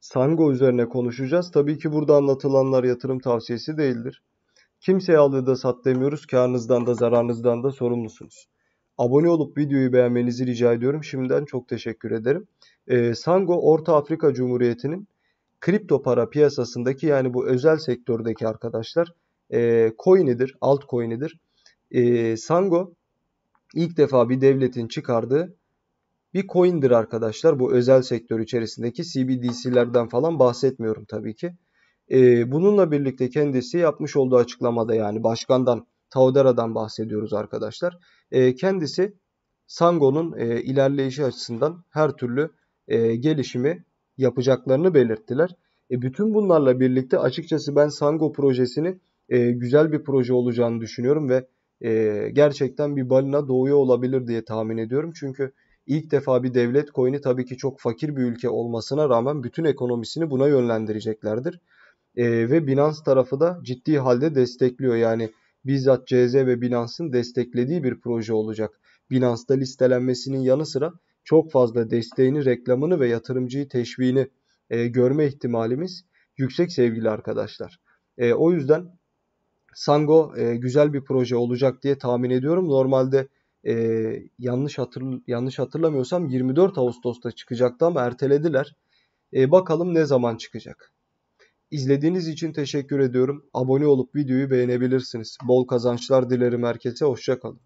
Sango üzerine konuşacağız. Tabii ki burada anlatılanlar yatırım tavsiyesi değildir. Kimseye al da sat demiyoruz. Karnınızdan da zararınızdan da sorumlusunuz. Abone olup videoyu beğenmenizi rica ediyorum. Şimdiden çok teşekkür ederim. Ee, Sango Orta Afrika Cumhuriyeti'nin kripto para piyasasındaki yani bu özel sektördeki arkadaşlar e, coin'idir, altcoin'idir. E, Sango ilk defa bir devletin çıkardığı bir coin'dir arkadaşlar. Bu özel sektör içerisindeki CBDC'lerden falan bahsetmiyorum tabii ki. Ee, bununla birlikte kendisi yapmış olduğu açıklamada yani başkandan Taudera'dan bahsediyoruz arkadaşlar. Ee, kendisi Sango'nun e, ilerleyişi açısından her türlü e, gelişimi yapacaklarını belirttiler. E, bütün bunlarla birlikte açıkçası ben Sango projesini e, güzel bir proje olacağını düşünüyorum ve e, gerçekten bir balina doğuyor olabilir diye tahmin ediyorum. Çünkü İlk defa bir devlet coin'i tabii ki çok fakir bir ülke olmasına rağmen bütün ekonomisini buna yönlendireceklerdir. E, ve Binance tarafı da ciddi halde destekliyor. Yani bizzat CZ ve Binance'ın desteklediği bir proje olacak. Binance'da listelenmesinin yanı sıra çok fazla desteğini, reklamını ve yatırımcıyı teşviğini e, görme ihtimalimiz yüksek sevgili arkadaşlar. E, o yüzden Sango e, güzel bir proje olacak diye tahmin ediyorum. Normalde e, yanlış hatırl yanlış hatırlamıyorsam 24 Ağustos'ta çıkacaktı ama ertelediler. E, bakalım ne zaman çıkacak. İzlediğiniz için teşekkür ediyorum. Abone olup videoyu beğenebilirsiniz. Bol kazançlar dilerim herkese. Hoşçakalın.